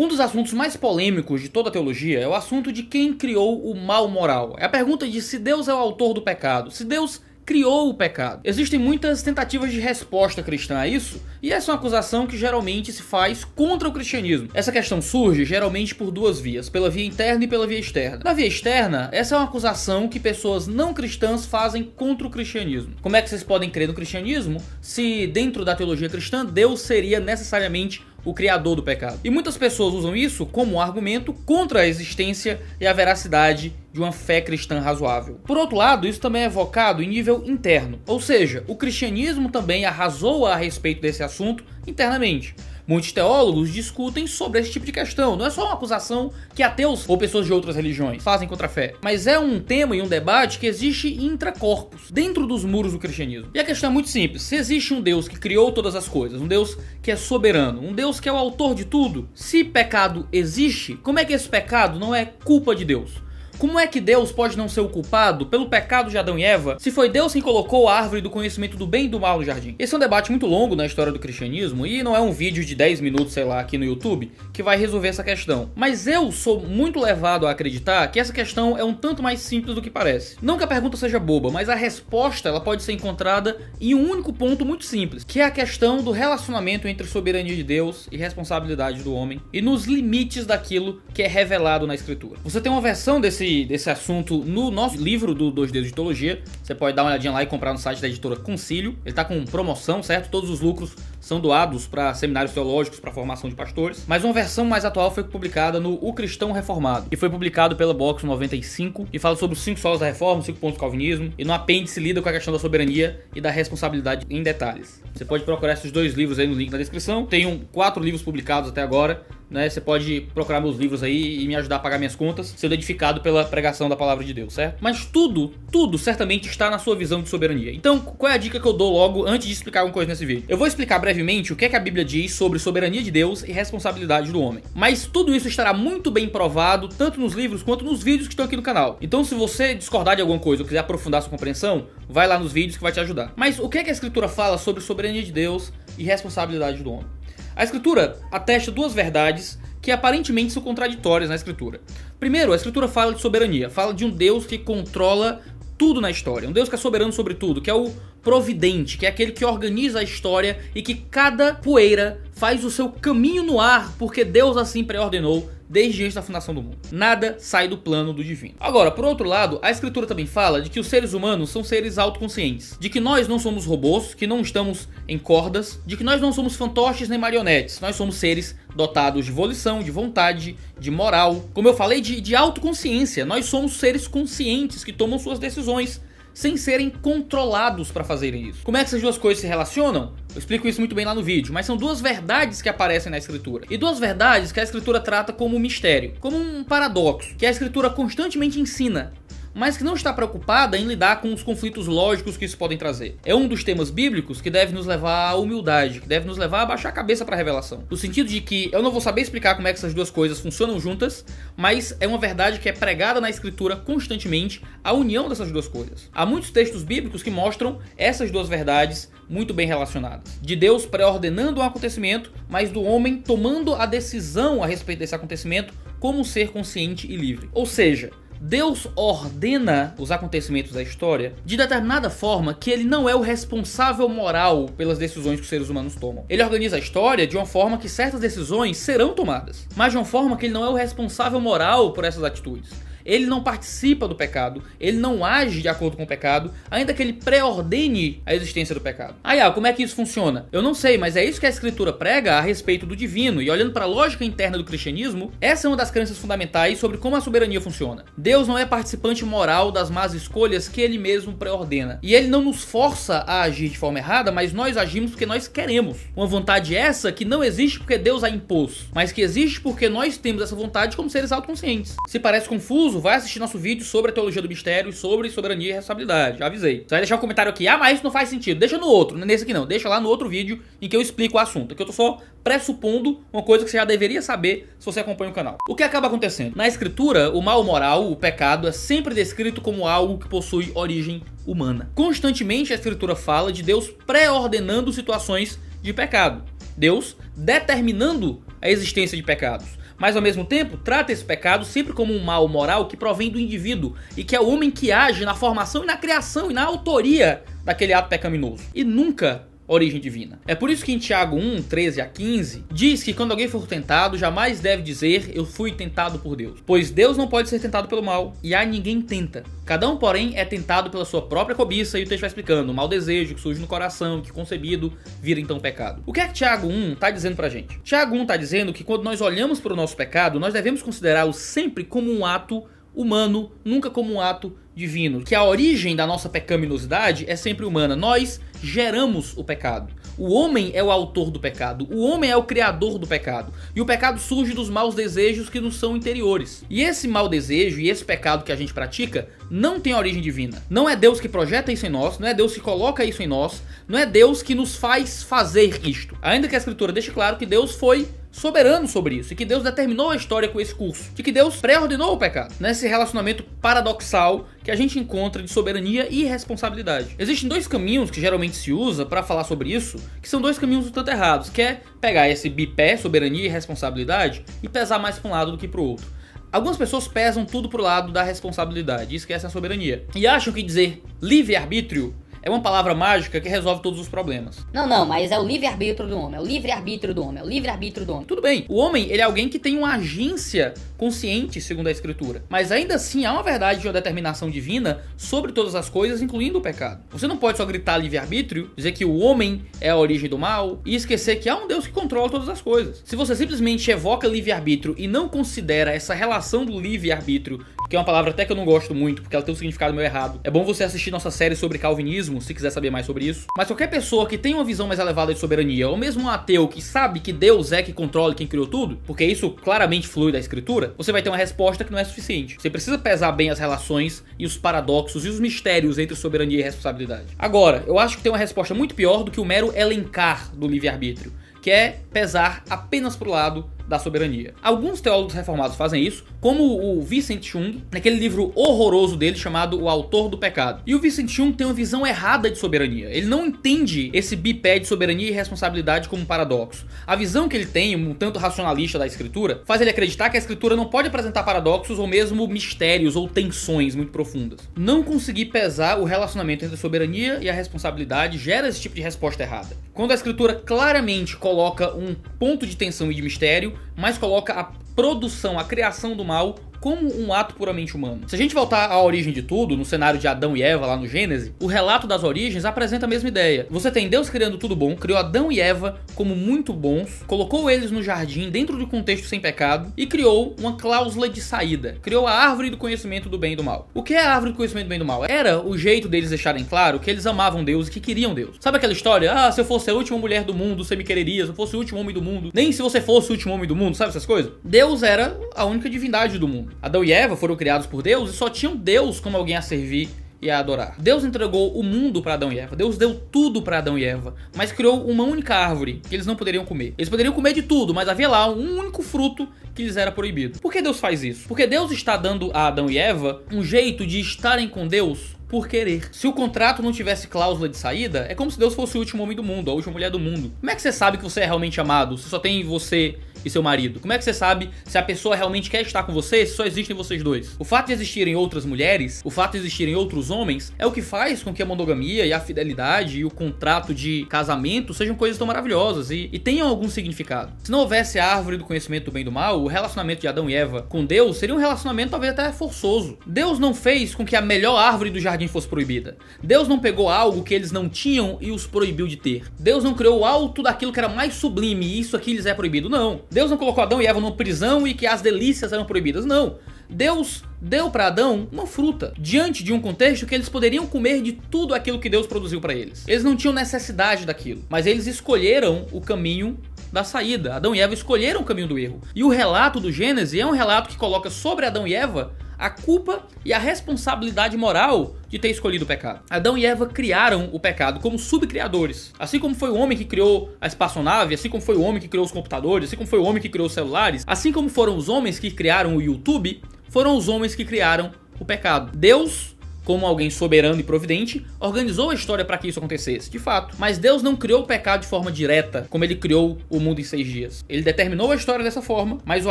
Um dos assuntos mais polêmicos de toda a teologia é o assunto de quem criou o mal moral. É a pergunta de se Deus é o autor do pecado, se Deus criou o pecado. Existem muitas tentativas de resposta cristã a isso, e essa é uma acusação que geralmente se faz contra o cristianismo. Essa questão surge geralmente por duas vias, pela via interna e pela via externa. Na via externa, essa é uma acusação que pessoas não cristãs fazem contra o cristianismo. Como é que vocês podem crer no cristianismo se dentro da teologia cristã Deus seria necessariamente o criador do pecado. E muitas pessoas usam isso como argumento contra a existência e a veracidade de uma fé cristã razoável. Por outro lado, isso também é evocado em nível interno, ou seja, o cristianismo também arrasou a respeito desse assunto internamente. Muitos teólogos discutem sobre esse tipo de questão. Não é só uma acusação que ateus ou pessoas de outras religiões fazem contra a fé, mas é um tema e um debate que existe intracorpos, dentro dos muros do cristianismo. E a questão é muito simples: se existe um Deus que criou todas as coisas, um Deus que é soberano, um Deus que é o autor de tudo, se pecado existe, como é que esse pecado não é culpa de Deus? Como é que Deus pode não ser o culpado pelo pecado de Adão e Eva, se foi Deus quem colocou a árvore do conhecimento do bem e do mal no jardim? Esse é um debate muito longo na história do cristianismo e não é um vídeo de 10 minutos, sei lá, aqui no YouTube que vai resolver essa questão. Mas eu sou muito levado a acreditar que essa questão é um tanto mais simples do que parece. Não que a pergunta seja boba, mas a resposta ela pode ser encontrada em um único ponto muito simples, que é a questão do relacionamento entre soberania de Deus e responsabilidade do homem e nos limites daquilo que é revelado na escritura. Você tem uma versão desse desse, assunto no nosso livro do Dois Dedos de Teologia. Você pode dar uma olhadinha lá e comprar no site da editora Concílio. Ele está com promoção, certo? Todos os lucros são doados para seminários teológicos para formação de pastores, mas uma versão mais atual foi publicada no O Cristão Reformado, e foi publicado pela Box 95 e fala sobre os cinco solos da reforma, os cinco pontos do calvinismo, e no apêndice lida com a questão da soberania e da responsabilidade em detalhes. Você pode procurar esses dois livros aí no link na descrição. Tenho quatro livros publicados até agora, né, você pode procurar meus livros aí e me ajudar a pagar minhas contas, sendo edificado pela pregação da palavra de Deus, certo? Mas tudo, tudo certamente está na sua visão de soberania. Então, qual é a dica que eu dou logo antes de explicar alguma coisa nesse vídeo? Eu vou explicar brevemente brevemente o que, é que a Bíblia diz sobre soberania de Deus e responsabilidade do homem. Mas tudo isso estará muito bem provado, tanto nos livros quanto nos vídeos que estão aqui no canal. Então, se você discordar de alguma coisa ou quiser aprofundar sua compreensão, vai lá nos vídeos que vai te ajudar. Mas o que, é que a Escritura fala sobre soberania de Deus e responsabilidade do homem? A Escritura atesta duas verdades que aparentemente são contraditórias na Escritura. Primeiro, a Escritura fala de soberania, fala de um Deus que controla tudo na história, um Deus que é soberano sobre tudo, que é o providente, que é aquele que organiza a história e que cada poeira faz o seu caminho no ar porque Deus assim preordenou desde antes da fundação do mundo. Nada sai do plano do divino. Agora, por outro lado, a escritura também fala de que os seres humanos são seres autoconscientes, de que nós não somos robôs, que não estamos em cordas, de que nós não somos fantoches nem marionetes, nós somos seres dotados de volição, de vontade, de moral. Como eu falei, de, de autoconsciência, nós somos seres conscientes que tomam suas decisões sem serem controlados para fazerem isso. Como é que essas duas coisas se relacionam? Eu explico isso muito bem lá no vídeo, mas são duas verdades que aparecem na escritura. E duas verdades que a escritura trata como um mistério, como um paradoxo, que a escritura constantemente ensina mas que não está preocupada em lidar com os conflitos lógicos que isso podem trazer. É um dos temas bíblicos que deve nos levar à humildade, que deve nos levar a baixar a cabeça para a revelação. No sentido de que eu não vou saber explicar como é que essas duas coisas funcionam juntas, mas é uma verdade que é pregada na escritura constantemente a união dessas duas coisas. Há muitos textos bíblicos que mostram essas duas verdades muito bem relacionadas. De Deus pré-ordenando um acontecimento, mas do homem tomando a decisão a respeito desse acontecimento como ser consciente e livre. Ou seja, Deus ordena os acontecimentos da história de determinada forma que ele não é o responsável moral pelas decisões que os seres humanos tomam. Ele organiza a história de uma forma que certas decisões serão tomadas, mas de uma forma que ele não é o responsável moral por essas atitudes. Ele não participa do pecado, ele não age de acordo com o pecado, ainda que ele preordene a existência do pecado. Aí, ah, como é que isso funciona? Eu não sei, mas é isso que a escritura prega a respeito do divino. E olhando para a lógica interna do cristianismo, essa é uma das crenças fundamentais sobre como a soberania funciona. Deus não é participante moral das más escolhas que ele mesmo preordena. E ele não nos força a agir de forma errada, mas nós agimos porque nós queremos. Uma vontade essa que não existe porque Deus a impôs, mas que existe porque nós temos essa vontade como seres autoconscientes. Se parece confuso, confuso, vai assistir nosso vídeo sobre a teologia do mistério e sobre soberania e responsabilidade. Já avisei. Você vai deixar um comentário aqui, ah, mas isso não faz sentido. Deixa no outro, não é nesse aqui não. Deixa lá no outro vídeo em que eu explico o assunto. Que eu tô só pressupondo uma coisa que você já deveria saber se você acompanha o canal. O que acaba acontecendo? Na escritura, o mal moral, o pecado, é sempre descrito como algo que possui origem humana. Constantemente a escritura fala de Deus pré-ordenando situações de pecado. Deus determinando a existência de pecados. Mas ao mesmo tempo, trata esse pecado sempre como um mal moral que provém do indivíduo e que é o homem que age na formação e na criação e na autoria daquele ato pecaminoso. E nunca origem divina. É por isso que em Tiago 1, 13 a 15, diz que quando alguém for tentado, jamais deve dizer eu fui tentado por Deus, pois Deus não pode ser tentado pelo mal e a ninguém tenta. Cada um, porém, é tentado pela sua própria cobiça e o texto vai explicando, o mau desejo que surge no coração, que concebido vira então pecado. O que é que Tiago 1 está dizendo pra gente? Tiago 1 está dizendo que quando nós olhamos para o nosso pecado, nós devemos considerá-lo sempre como um ato humano, nunca como um ato divino. Que a origem da nossa pecaminosidade é sempre humana. Nós geramos o pecado. O homem é o autor do pecado, o homem é o criador do pecado. E o pecado surge dos maus desejos que nos são interiores. E esse mau desejo e esse pecado que a gente pratica não tem origem divina. Não é Deus que projeta isso em nós, não é Deus que coloca isso em nós, não é Deus que nos faz fazer isto. Ainda que a escritura deixe claro que Deus foi soberano sobre isso, e que Deus determinou a história com esse curso, de que Deus pré-ordenou o pecado, nesse relacionamento paradoxal que a gente encontra de soberania e responsabilidade. Existem dois caminhos que geralmente se usa para falar sobre isso, que são dois caminhos um tanto errados, que é pegar esse bipé, soberania e responsabilidade, e pesar mais para um lado do que para o outro. Algumas pessoas pesam tudo pro lado da responsabilidade, esquecem a soberania. E acham que dizer livre-arbítrio é uma palavra mágica que resolve todos os problemas. Não, não, mas é o livre-arbítrio do homem, é o livre-arbítrio do homem, é o livre-arbítrio do homem. Tudo bem, o homem, ele é alguém que tem uma agência consciente, segundo a escritura. Mas ainda assim, há uma verdade de uma determinação divina sobre todas as coisas, incluindo o pecado. Você não pode só gritar livre-arbítrio, dizer que o homem é a origem do mal e esquecer que há um Deus que controla todas as coisas. Se você simplesmente evoca livre-arbítrio e não considera essa relação do livre-arbítrio que é uma palavra até que eu não gosto muito, porque ela tem um significado meio errado. É bom você assistir nossa série sobre calvinismo, se quiser saber mais sobre isso. Mas qualquer pessoa que tem uma visão mais elevada de soberania, ou mesmo um ateu que sabe que Deus é que controla quem criou tudo, porque isso claramente flui da escritura, você vai ter uma resposta que não é suficiente. Você precisa pesar bem as relações e os paradoxos e os mistérios entre soberania e responsabilidade. Agora, eu acho que tem uma resposta muito pior do que o mero elencar do livre-arbítrio, que é pesar apenas pro lado da soberania. Alguns teólogos reformados fazem isso, como o Vincent Chung, naquele livro horroroso dele chamado O Autor do Pecado. E o Vincent Chung tem uma visão errada de soberania. Ele não entende esse bipé de soberania e responsabilidade como um paradoxo. A visão que ele tem, um tanto racionalista da escritura, faz ele acreditar que a escritura não pode apresentar paradoxos ou mesmo mistérios ou tensões muito profundas. Não conseguir pesar o relacionamento entre a soberania e a responsabilidade gera esse tipo de resposta errada. Quando a escritura claramente coloca um ponto de tensão e de mistério, mas coloca a produção, a criação do mal como um ato puramente humano. Se a gente voltar à origem de tudo, no cenário de Adão e Eva lá no Gênesis, o relato das origens apresenta a mesma ideia. Você tem Deus criando tudo bom, criou Adão e Eva como muito bons, colocou eles no jardim dentro de um contexto sem pecado e criou uma cláusula de saída. Criou a árvore do conhecimento do bem e do mal. O que é a árvore do conhecimento do bem e do mal? Era o jeito deles deixarem claro que eles amavam Deus e que queriam Deus. Sabe aquela história? Ah, se eu fosse a última mulher do mundo, você me quereria. Se eu fosse o último homem do mundo, nem se você fosse o último homem do mundo, sabe essas coisas? Deus era a única divindade do mundo. Adão e Eva foram criados por Deus e só tinham Deus como alguém a servir e a adorar. Deus entregou o mundo para Adão e Eva. Deus deu tudo para Adão e Eva, mas criou uma única árvore que eles não poderiam comer. Eles poderiam comer de tudo, mas havia lá um único fruto que lhes era proibido. Por que Deus faz isso? Porque Deus está dando a Adão e Eva um jeito de estarem com Deus por querer. Se o contrato não tivesse cláusula de saída, é como se Deus fosse o último homem do mundo, a última mulher do mundo. Como é que você sabe que você é realmente amado se só tem você e seu marido? Como é que você sabe se a pessoa realmente quer estar com você se só existem vocês dois? O fato de existirem outras mulheres, o fato de existirem outros homens, é o que faz com que a monogamia e a fidelidade e o contrato de casamento sejam coisas tão maravilhosas e, e tenham algum significado. Se não houvesse a árvore do conhecimento do bem e do mal, o relacionamento de Adão e Eva com Deus seria um relacionamento talvez até forçoso. Deus não fez com que a melhor árvore do jardim jardim fosse proibida. Deus não pegou algo que eles não tinham e os proibiu de ter. Deus não criou o alto daquilo que era mais sublime e isso aqui lhes é proibido. Não. Deus não colocou Adão e Eva numa prisão e que as delícias eram proibidas. Não. Deus deu para Adão uma fruta, diante de um contexto que eles poderiam comer de tudo aquilo que Deus produziu para eles. Eles não tinham necessidade daquilo, mas eles escolheram o caminho da saída. Adão e Eva escolheram o caminho do erro. E o relato do Gênesis é um relato que coloca sobre Adão e Eva a culpa e a responsabilidade moral de ter escolhido o pecado. Adão e Eva criaram o pecado como subcriadores. Assim como foi o homem que criou a espaçonave, assim como foi o homem que criou os computadores, assim como foi o homem que criou os celulares, assim como foram os homens que criaram o YouTube, foram os homens que criaram o pecado. Deus como alguém soberano e providente, organizou a história para que isso acontecesse, de fato. Mas Deus não criou o pecado de forma direta, como ele criou o mundo em seis dias. Ele determinou a história dessa forma, mas o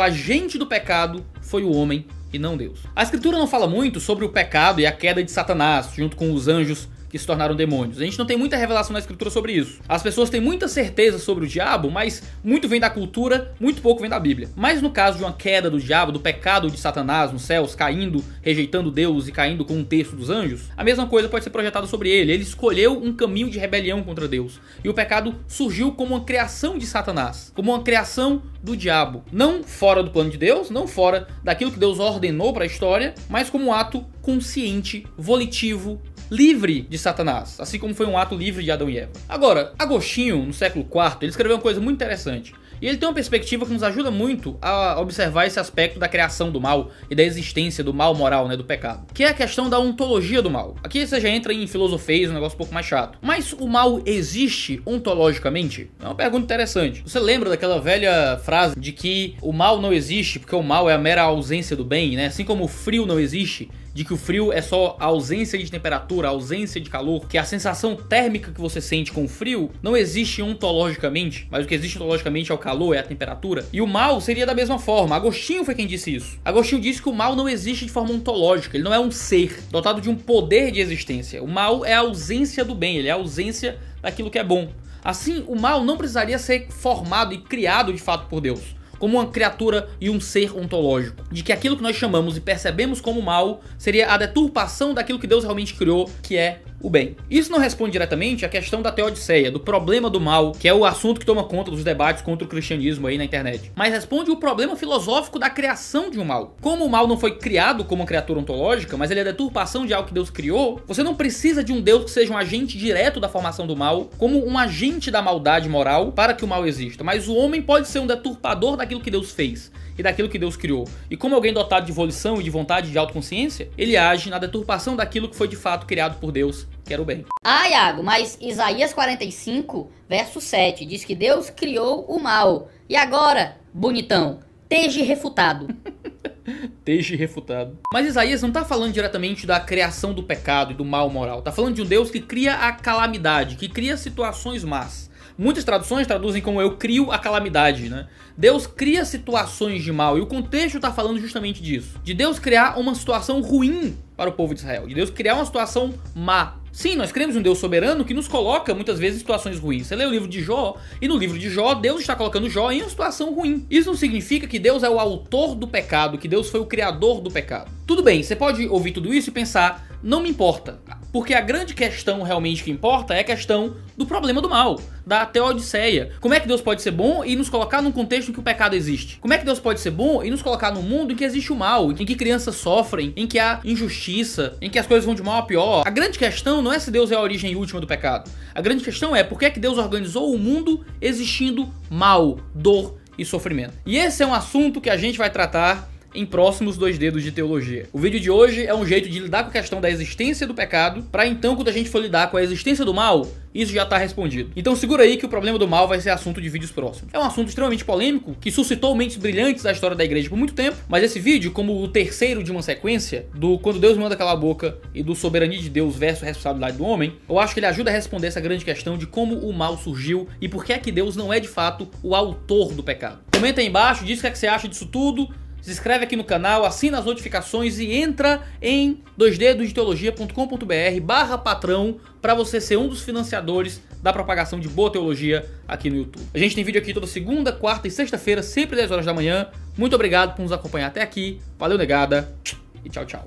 agente do pecado foi o homem e não Deus. A escritura não fala muito sobre o pecado e a queda de Satanás junto com os anjos que se tornaram demônios. A gente não tem muita revelação na escritura sobre isso. As pessoas têm muita certeza sobre o diabo, mas muito vem da cultura, muito pouco vem da Bíblia. Mas no caso de uma queda do diabo, do pecado de Satanás nos céus, caindo, rejeitando Deus e caindo com um terço dos anjos, a mesma coisa pode ser projetada sobre ele. Ele escolheu um caminho de rebelião contra Deus. E o pecado surgiu como uma criação de Satanás, como uma criação do diabo. Não fora do plano de Deus, não fora daquilo que Deus ordenou para a história, mas como um ato consciente, volitivo, livre de Satanás, assim como foi um ato livre de Adão e Eva. Agora, Agostinho, no século IV, ele escreveu uma coisa muito interessante. E ele tem uma perspectiva que nos ajuda muito a observar esse aspecto da criação do mal e da existência do mal moral, né, do pecado, que é a questão da ontologia do mal. Aqui você já entra em filosofias, um negócio um pouco mais chato. Mas o mal existe ontologicamente? É uma pergunta interessante. Você lembra daquela velha frase de que o mal não existe porque o mal é a mera ausência do bem, né? Assim como o frio não existe, de que o frio é só a ausência de temperatura, a ausência de calor, que a sensação térmica que você sente com o frio não existe ontologicamente, mas o que existe ontologicamente é o calor, é a temperatura. E o mal seria da mesma forma. Agostinho foi quem disse isso. Agostinho disse que o mal não existe de forma ontológica, ele não é um ser dotado de um poder de existência. O mal é a ausência do bem, ele é a ausência daquilo que é bom. Assim, o mal não precisaria ser formado e criado de fato por Deus como uma criatura e um ser ontológico, de que aquilo que nós chamamos e percebemos como mal seria a deturpação daquilo que Deus realmente criou, que é o bem. Isso não responde diretamente à questão da teodiceia, do problema do mal, que é o assunto que toma conta dos debates contra o cristianismo aí na internet, mas responde o problema filosófico da criação de um mal. Como o mal não foi criado como uma criatura ontológica, mas ele é a deturpação de algo que Deus criou, você não precisa de um Deus que seja um agente direto da formação do mal, como um agente da maldade moral para que o mal exista, mas o homem pode ser um deturpador daquilo que Deus fez e daquilo que Deus criou. E como alguém dotado de volição e de vontade de autoconsciência, ele age na deturpação daquilo que foi de fato criado por Deus, que era o bem. Ah, Iago, mas Isaías 45, verso 7, diz que Deus criou o mal. E agora, bonitão, teje refutado. Desde refutado. Mas Isaías não está falando diretamente da criação do pecado e do mal moral. Está falando de um Deus que cria a calamidade, que cria situações más. Muitas traduções traduzem como eu crio a calamidade, né? Deus cria situações de mal e o contexto está falando justamente disso. De Deus criar uma situação ruim para o povo de Israel, de Deus criar uma situação má Sim, nós cremos um Deus soberano que nos coloca muitas vezes em situações ruins. Você lê o livro de Jó, e no livro de Jó, Deus está colocando Jó em uma situação ruim. Isso não significa que Deus é o autor do pecado, que Deus foi o criador do pecado. Tudo bem, você pode ouvir tudo isso e pensar, não me importa. Porque a grande questão realmente que importa é a questão do problema do mal, da teodiceia. Como é que Deus pode ser bom e nos colocar num contexto em que o pecado existe? Como é que Deus pode ser bom e nos colocar num mundo em que existe o mal, em que crianças sofrem, em que há injustiça, em que as coisas vão de mal a pior? A grande questão não é se Deus é a origem última do pecado. A grande questão é por que é que Deus organizou o mundo existindo mal, dor e sofrimento. E esse é um assunto que a gente vai tratar em próximos dois dedos de teologia. O vídeo de hoje é um jeito de lidar com a questão da existência do pecado, para então quando a gente for lidar com a existência do mal, isso já está respondido. Então segura aí que o problema do mal vai ser assunto de vídeos próximos. É um assunto extremamente polêmico que suscitou mentes brilhantes da história da igreja por muito tempo, mas esse vídeo, como o terceiro de uma sequência do Quando Deus manda aquela boca e do soberania de Deus versus responsabilidade do homem, eu acho que ele ajuda a responder essa grande questão de como o mal surgiu e por que é que Deus não é de fato o autor do pecado. Comenta aí embaixo, diz o que, é que você acha disso tudo se inscreve aqui no canal, assina as notificações e entra em 2 dedosdeteologiacombr barra patrão para você ser um dos financiadores da propagação de boa teologia aqui no YouTube. A gente tem vídeo aqui toda segunda, quarta e sexta-feira, sempre 10 horas da manhã. Muito obrigado por nos acompanhar até aqui. Valeu, negada. E tchau, tchau.